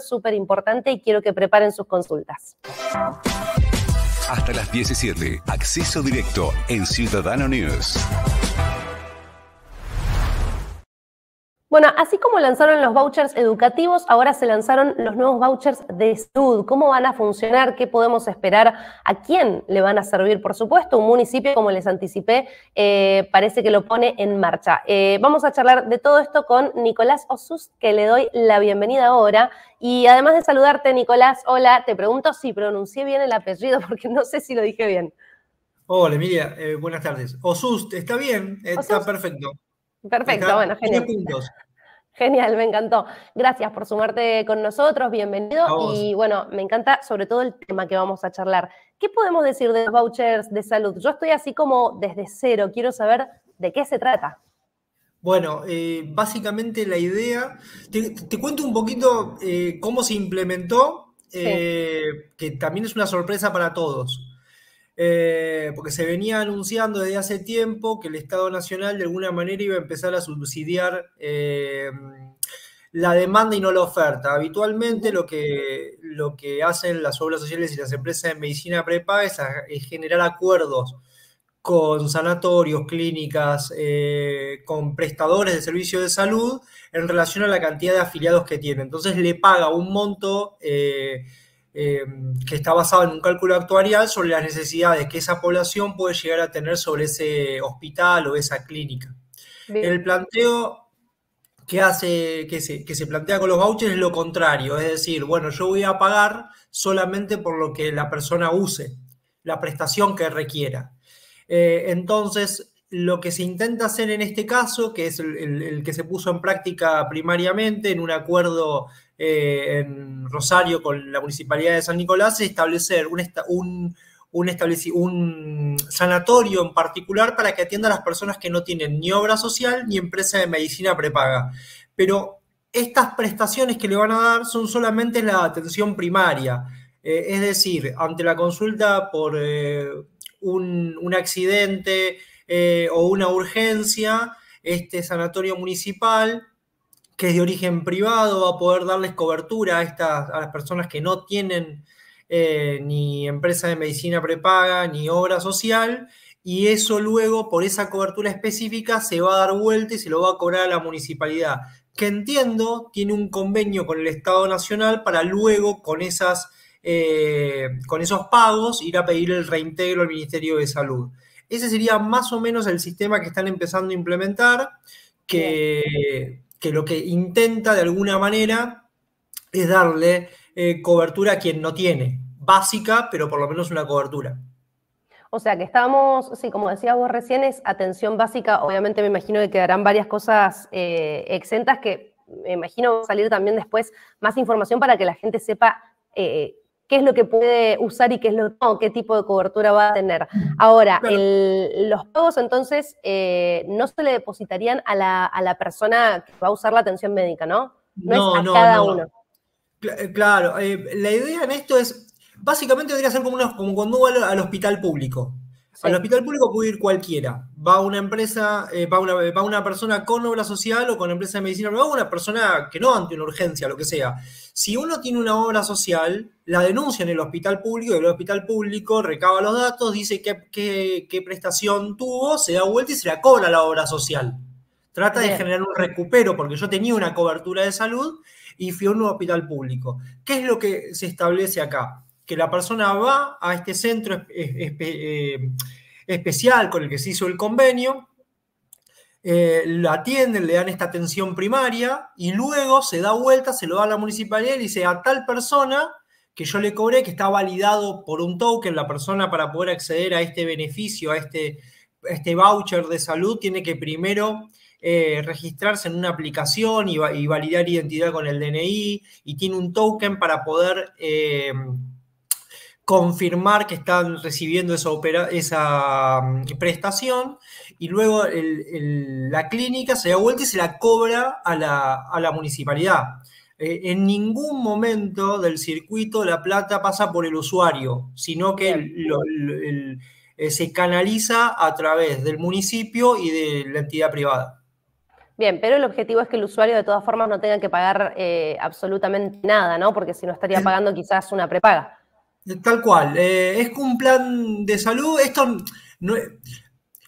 súper importante y quiero que preparen sus consultas. Hasta las 17, acceso directo en Ciudadano News. Bueno, así como lanzaron los vouchers educativos, ahora se lanzaron los nuevos vouchers de salud. ¿Cómo van a funcionar? ¿Qué podemos esperar? ¿A quién le van a servir? Por supuesto, un municipio, como les anticipé, eh, parece que lo pone en marcha. Eh, vamos a charlar de todo esto con Nicolás Osus, que le doy la bienvenida ahora. Y además de saludarte, Nicolás, hola, te pregunto si pronuncié bien el apellido, porque no sé si lo dije bien. Hola, Emilia, eh, buenas tardes. Osus, ¿está bien? Está perfecto. Perfecto, bueno, genial. Genial, me encantó. Gracias por sumarte con nosotros, bienvenido. Y bueno, me encanta sobre todo el tema que vamos a charlar. ¿Qué podemos decir de los vouchers de salud? Yo estoy así como desde cero, quiero saber de qué se trata. Bueno, eh, básicamente la idea, te, cuento un poquito eh, cómo se implementó, eh, que también es una sorpresa para todos. Eh, porque se venía anunciando desde hace tiempo que el Estado Nacional de alguna manera iba a empezar a subsidiar eh, la demanda y no la oferta. Habitualmente lo que, lo que hacen las obras sociales y las empresas de medicina prepaga es, generar acuerdos con sanatorios, clínicas, eh, con prestadores de servicios de salud en relación a la cantidad de afiliados que tiene. Entonces le paga un monto eh, que está basado en un cálculo actuarial sobre las necesidades que esa población puede llegar a tener sobre ese hospital o esa clínica. El planteo que, hace, que, se, plantea con los vouchers es lo contrario, es decir, bueno, yo voy a pagar solamente por lo que la persona use, la prestación que requiera. Eh, entonces, lo que se intenta hacer en este caso, que es el que se puso en práctica primariamente en un acuerdo eh, en Rosario con la Municipalidad de San Nicolás es establecer un, un, un, sanatorio en particular para que atienda a las personas que no tienen ni obra social ni empresa de medicina prepaga. Pero estas prestaciones que le van a dar son solamente la atención primaria. Eh, es decir, ante la consulta por eh, un, accidente o una urgencia, este sanatorio municipal que es de origen privado, va a poder darles cobertura a, estas, las personas que no tienen eh, ni empresa de medicina prepaga, ni obra social, y eso luego, por esa cobertura específica, se va a dar vuelta y se lo va a cobrar a la municipalidad, que entiendo tiene un convenio con el Estado Nacional para luego con esas... Eh, con esos pagos ir a pedir el reintegro al Ministerio de Salud. Ese sería más o menos el sistema que están empezando a implementar, que, que lo que intenta de alguna manera es darle eh, cobertura a quien no tiene, básica, pero por lo menos una cobertura. O sea que estamos, sí, como decías vos recién, es atención básica. Obviamente me imagino que quedarán varias cosas eh, exentas que me imagino salir también después más información para que la gente sepa eh, qué es lo que puede usar y qué es lo no, qué tipo de cobertura va a tener. Ahora, los pagos entonces eh, no se le depositarían a la, persona que va a usar la atención médica, ¿no? No, no es a cada uno. Eh, claro, eh, la idea en esto es, básicamente debería ser como, como cuando uno va al hospital público. Al hospital público puede ir cualquiera. Va una empresa, eh, va, una, persona con obra social o con empresa de medicina, va una persona que no ante una urgencia, lo que sea. Si uno tiene una obra social, la denuncia en el hospital público el hospital público recaba los datos, dice qué, prestación tuvo, se da vuelta y se la cobra la obra social. Trata de generar un recupero, porque yo tenía una cobertura de salud y fui a un hospital público. ¿Qué es lo que se establece acá? que la persona va a este centro eh, especial con el que se hizo el convenio, eh, la atienden, le dan esta atención primaria y luego se da vuelta, se lo da a la municipalidad y dice a tal persona que yo le cobré, que está validado por un token, la persona para poder acceder a este beneficio, a este, este voucher de salud, tiene que primero eh, registrarse en una aplicación y, validar identidad con el DNI y tiene un token para poder confirmar que están recibiendo esa, esa mm, prestación y luego la clínica se da vuelta y se la cobra a la, municipalidad. Eh, en ningún momento del circuito la plata pasa por el usuario, sino que eh, se canaliza a través del municipio y de la entidad privada. Bien, pero el objetivo es que el usuario de todas formas no tenga que pagar eh, absolutamente nada, ¿no? Porque si no estaría pagando quizás una prepaga. Tal cual. Eh, es un plan de salud. Esto no,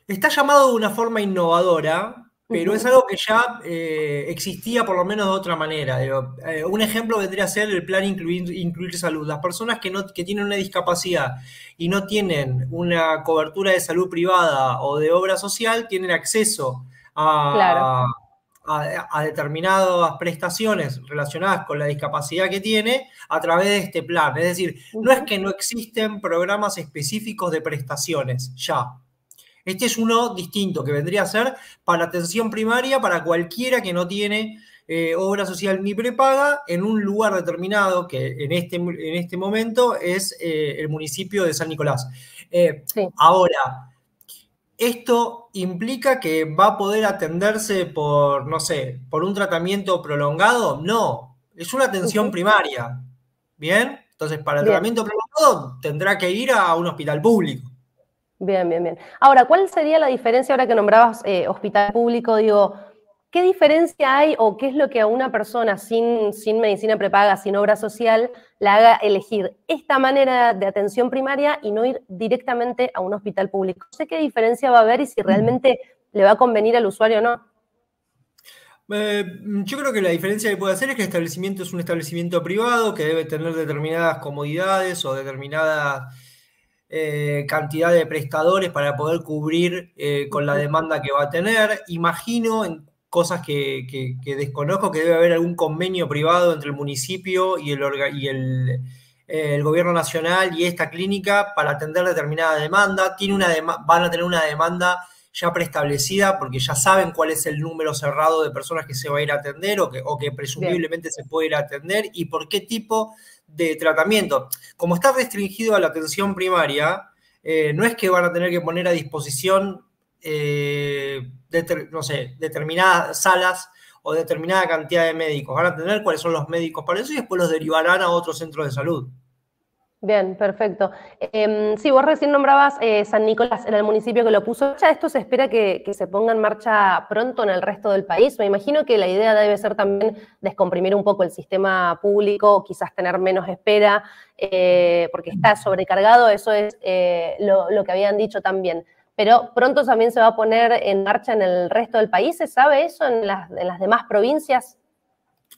está llamado de una forma innovadora, pero es algo que ya eh, existía por lo menos de otra manera. Eh, un ejemplo vendría a ser el plan incluir, incluir salud. Las personas que, no, que tienen una discapacidad y no tienen una cobertura de salud privada o de obra social tienen acceso a, claro a, determinadas prestaciones relacionadas con la discapacidad que tiene a través de este plan. Es decir, no es que no existen programas específicos de prestaciones, ya. Este es uno distinto que vendría a ser para atención primaria, para cualquiera que no tiene eh, obra social ni prepaga, en un lugar determinado, que en este, en este momento es eh, el municipio de San Nicolás. Eh, ahora, esto implica que va a poder atenderse por, no sé, por un tratamiento prolongado. No, es una atención primaria. ¿Bien? Entonces, para el tratamiento prolongado tendrá que ir a un hospital público. Bien, bien, bien. Ahora, ¿cuál sería la diferencia ahora que nombrabas eh, hospital público? Digo, ¿Qué diferencia hay o qué es lo que a una persona sin, sin medicina prepaga, sin obra social, la haga elegir esta manera de atención primaria y no ir directamente a un hospital público? qué diferencia va a haber y si realmente le va a convenir al usuario o no. Eh, yo creo que la diferencia que puede hacer es que el establecimiento es un establecimiento privado que debe tener determinadas comodidades o determinadas eh, cantidad de prestadores para poder cubrir eh, con la demanda que va a tener. Imagino en cosas que, desconozco, que debe haber algún convenio privado entre el municipio y el, gobierno nacional y esta clínica para atender determinada demanda. Tiene una van a tener una demanda ya preestablecida porque ya saben cuál es el número cerrado de personas que se va a ir a atender o que, presumiblemente se puede ir a atender y por qué tipo de tratamiento. Como está restringido a la atención primaria, eh, no es que van a tener que poner a disposición eh, no sé, determinadas salas o determinada cantidad de médicos. Van a tener cuáles son los médicos para eso y después los derivarán a otros centros de salud. Bien, perfecto. Em, sí, vos recién nombrabas eh, San Nicolás, era el municipio que lo puso. ¿Ya esto se espera que, se ponga en marcha pronto en el resto del país? Me imagino que la idea debe ser también descomprimir un poco el sistema público, quizás tener menos espera, eh, porque está sobrecargado, eso es eh, lo, lo que habían dicho también pero pronto también se va a poner en marcha en el resto del país. ¿Se sabe eso en las, demás provincias?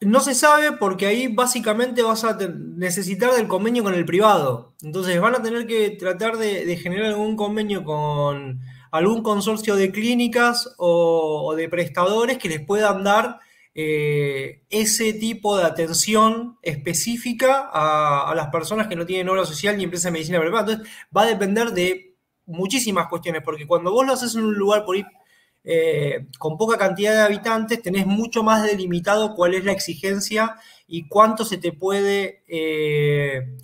No se sabe porque ahí básicamente vas a necesitar del convenio con el privado. Entonces van a tener que tratar de, generar algún convenio con algún consorcio de clínicas o, de prestadores que les puedan dar eh, ese tipo de atención específica a, a, las personas que no tienen obra social ni empresa de medicina privada. Entonces va a depender de muchísimas cuestiones, porque cuando vos lo haces en un lugar por eh, con poca cantidad de habitantes, tenés mucho más delimitado cuál es la exigencia y cuánto se te puede eh,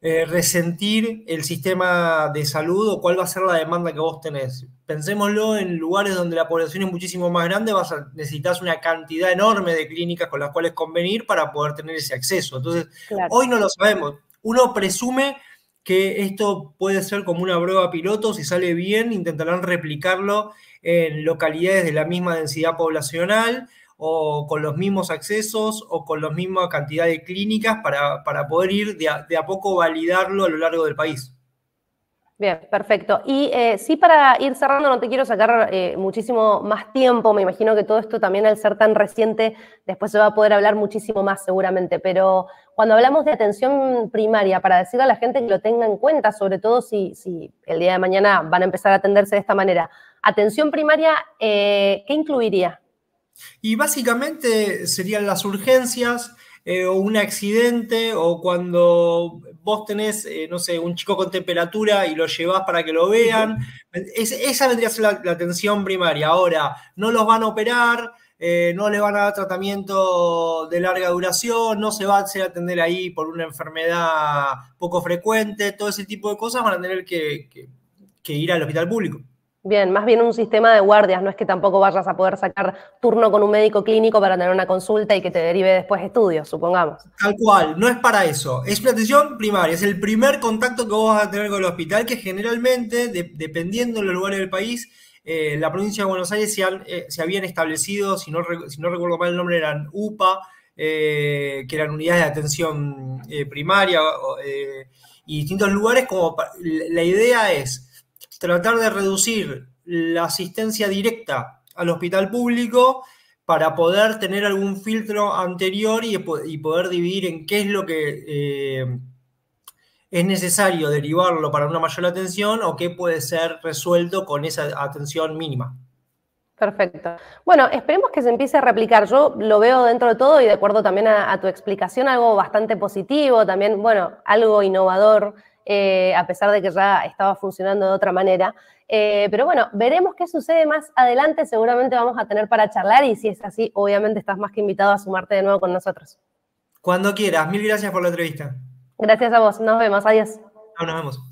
eh, resentir el sistema de salud o cuál va a ser la demanda que vos tenés. Pensémoslo en lugares donde la población es muchísimo más grande, vas a, necesitar una cantidad enorme de clínicas con las cuales convenir para poder tener ese acceso. Entonces, hoy no lo sabemos. Uno presume que esto puede ser como una prueba piloto, si sale bien intentarán replicarlo en localidades de la misma densidad poblacional o con los mismos accesos o con la misma cantidad de clínicas para, poder ir de a poco validarlo a lo largo del país. Bien, perfecto. Y eh, sí, para ir cerrando, no te quiero sacar eh, muchísimo más tiempo. Me imagino que todo esto también al ser tan reciente, después se va a poder hablar muchísimo más seguramente. Pero cuando hablamos de atención primaria, para decirle a la gente que lo tenga en cuenta, sobre todo si, si el día de mañana van a empezar a atenderse de esta manera, atención primaria, eh, ¿qué incluiría? Y básicamente serían las urgencias, eh, o un accidente, o cuando vos tenés, eh, no sé, un chico con temperatura y lo llevas para que lo vean. esa vendría a ser la, atención primaria. Ahora, no los van a operar, eh, no les van a dar tratamiento de larga duración, no se va a hacer atender ahí por una enfermedad poco frecuente, todo ese tipo de cosas van a tener que ir al hospital público. Bien, más bien un sistema de guardias, no es que tampoco vayas a poder sacar turno con un médico clínico para tener una consulta y que te derive después estudios, supongamos. Tal cual, no es para eso. Es una atención primaria, es el primer contacto que vos vas a tener con el hospital, que generalmente, dependiendo de los lugares del país, eh, la provincia de Buenos Aires se, eh, habían establecido, si no, si no, recuerdo mal el nombre, eran UPA, eh, que eran unidades de atención primaria, y distintos lugares, como la idea es tratar de reducir la asistencia directa al hospital público para poder tener algún filtro anterior y, poder dividir en qué es lo que eh, es necesario derivarlo para una mayor atención o qué puede ser resuelto con esa atención mínima. Perfecto. Bueno, esperemos que se empiece a replicar. Yo lo veo dentro de todo y de acuerdo también a, a tu explicación, algo bastante positivo, también, bueno, algo innovador eh, a pesar de que ya estaba funcionando de otra manera. Eh, pero bueno, veremos qué sucede más adelante, seguramente vamos a tener para charlar y si es así, obviamente estás más que invitado a sumarte de nuevo con nosotros. Cuando quieras, mil gracias por la entrevista. Gracias a vos, nos vemos, adiós. nos vemos.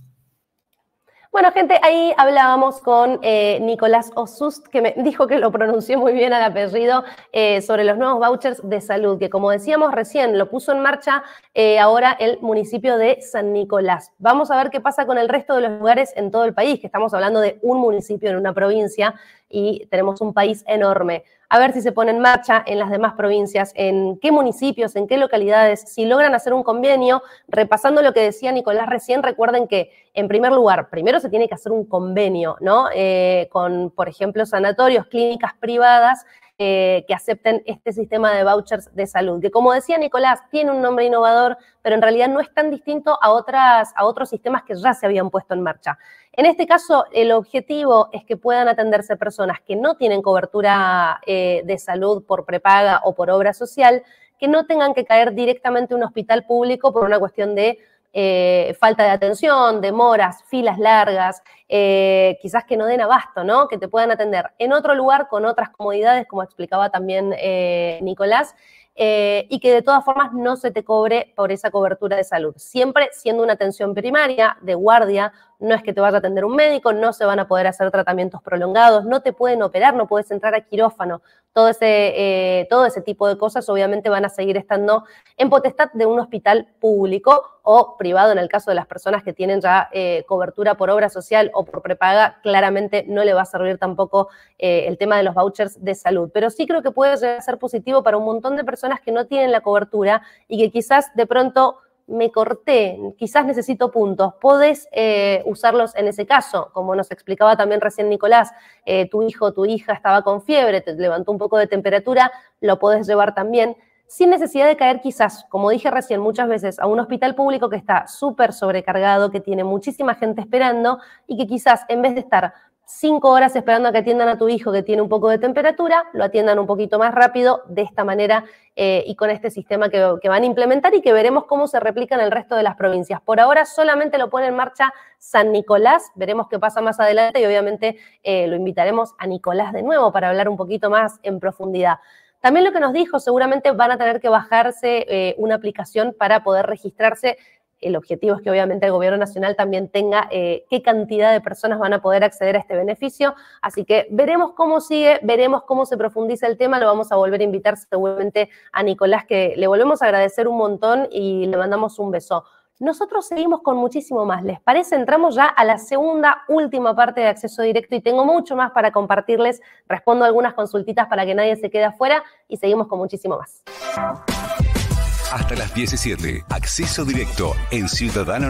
Bueno, gente, ahí hablábamos con eh, Nicolás Osust, que me dijo que lo pronunció muy bien al apellido, eh, sobre los nuevos vouchers de salud, que como decíamos recién, lo puso en marcha eh, ahora el municipio de San Nicolás. Vamos a ver qué pasa con el resto de los lugares en todo el país, que estamos hablando de un municipio en una provincia y tenemos un país enorme a ver si se pone en marcha en las demás provincias, en qué municipios, en qué localidades, si logran hacer un convenio. Repasando lo que decía Nicolás recién, recuerden que, en primer lugar, primero se tiene que hacer un convenio, ¿no? Eh, con, por ejemplo, sanatorios, clínicas privadas eh, que acepten este sistema de vouchers de salud, que como decía Nicolás, tiene un nombre innovador, pero en realidad no es tan distinto a, otras, a otros sistemas que ya se habían puesto en marcha. En este caso, el objetivo es que puedan atenderse personas que no tienen cobertura eh, de salud por prepaga o por obra social, que no tengan que caer directamente a un hospital público por una cuestión de eh, falta de atención, demoras, filas largas, eh, quizás que no den abasto, ¿no? Que te puedan atender en otro lugar con otras comodidades, como explicaba también eh, Nicolás, y que de todas formas no se te cobre por esa cobertura de salud. Siempre siendo una atención primaria, de guardia, no es que te vaya a atender un médico, no se van a poder hacer tratamientos prolongados, no te pueden operar, no puedes entrar a quirófano. Todo ese, todo ese tipo de cosas obviamente van a seguir estando en potestad de un hospital público o privado en el caso de las personas que tienen ya eh, cobertura por obra social o por prepaga, claramente no le va a servir tampoco eh, el tema de los vouchers de salud. Pero sí creo que puede ser positivo para un montón de personas que no tienen la cobertura y que quizás de pronto me corté, quizás necesito puntos, podés eh, usarlos en ese caso, como nos explicaba también recién Nicolás, tu hijo, tu hija estaba con fiebre, te levantó un poco de temperatura, lo podés llevar también sin necesidad de caer quizás, como dije recién muchas veces, a un hospital público que está súper sobrecargado, que tiene muchísima gente esperando y que quizás en vez de estar cinco horas esperando a que atiendan a tu hijo que tiene un poco de temperatura, lo atiendan un poquito más rápido de esta manera eh, y con este sistema que, van a implementar y que veremos cómo se replica en el resto de las provincias. Por ahora solamente lo pone en marcha San Nicolás, veremos qué pasa más adelante y obviamente eh, lo invitaremos a Nicolás de nuevo para hablar un poquito más en profundidad. También lo que nos dijo, seguramente van a tener que bajarse eh, una aplicación para poder registrarse. El objetivo es que obviamente el gobierno nacional también tenga eh, qué cantidad de personas van a poder acceder a este beneficio. Así que veremos cómo sigue, veremos cómo se profundiza el tema. Lo vamos a volver a invitar seguramente a Nicolás, que le volvemos a agradecer un montón y le mandamos un beso. Nosotros seguimos con muchísimo más. ¿Les parece? Entramos ya a la segunda, última parte de acceso directo y tengo mucho más para compartirles. Respondo algunas consultitas para que nadie se quede afuera y seguimos con muchísimo más. Hasta las 17, acceso directo en Ciudadano